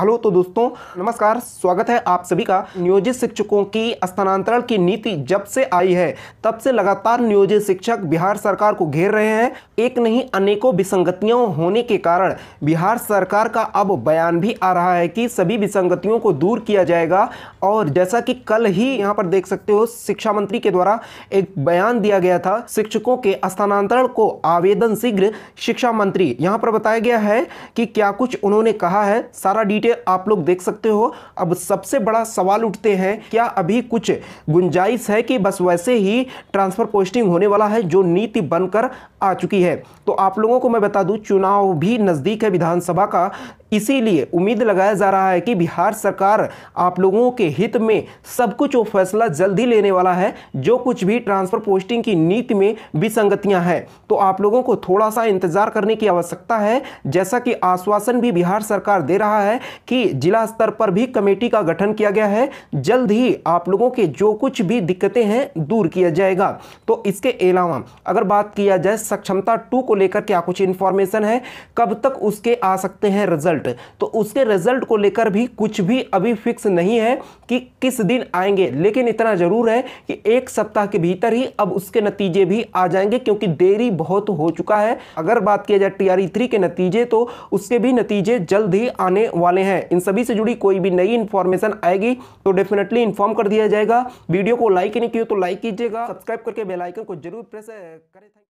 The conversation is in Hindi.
हेलो तो दोस्तों नमस्कार स्वागत है आप सभी का नियोजित शिक्षकों की स्थानांतरण की नीति जब से आई है तब से लगातार नियोजित शिक्षक बिहार सरकार को घेर रहे हैं एक नहीं अनेकों विसंगतियों होने के कारण बिहार सरकार का अब बयान भी आ रहा है कि सभी विसंगतियों को दूर किया जाएगा और जैसा कि कल ही यहाँ पर देख सकते हो शिक्षा मंत्री के द्वारा एक बयान दिया गया था शिक्षकों के स्थानांतरण को आवेदन शीघ्र शिक्षा मंत्री यहाँ पर बताया गया है कि क्या कुछ उन्होंने कहा है सारा डिटेल करके आप लोग देख सकते हो अब सबसे बड़ा सवाल उठते हैं क्या अभी कुछ गुंजाइश है कि बस वैसे ही ट्रांसफर पोस्टिंग होने वाला है जो नीति बनकर आ चुकी है तो आप लोगों को मैं बता दूं चुनाव भी नज़दीक है विधानसभा का इसीलिए उम्मीद लगाया जा रहा है कि बिहार सरकार आप लोगों के हित में सब कुछ वो फैसला जल्दी लेने वाला है जो कुछ भी ट्रांसफर पोस्टिंग की नीति में विसंगतियां हैं तो आप लोगों को थोड़ा सा इंतज़ार करने की आवश्यकता है जैसा कि आश्वासन भी बिहार सरकार दे रहा है कि जिला स्तर पर भी कमेटी का गठन किया गया है जल्द ही आप लोगों के जो कुछ भी दिक्कतें हैं दूर किया जाएगा तो इसके अलावा अगर बात किया जाए सक्षमता टू को लेकर क्या कुछ इन्फॉर्मेशन है कब तक उसके आ सकते हैं रिजल्ट तो उसके रिजल्ट को लेकर भी कुछ भी अभी फिक्स नहीं है कि किस दिन आएंगे लेकिन इतना ज़रूर है कि एक सप्ताह के भीतर ही अब उसके नतीजे भी आ जाएंगे क्योंकि देरी बहुत हो चुका है अगर बात किया जाए टी e के नतीजे तो उसके भी नतीजे जल्द ही आने वाले आने हैं इन सभी से जुड़ी कोई भी नई इन्फॉर्मेशन आएगी तो डेफिनेटली इन्फॉर्म कर दिया जाएगा वीडियो को लाइक नहीं किया तो लाइक कीजिएगा सब्सक्राइब करके बेलाइकन को जरूर प्रेस करें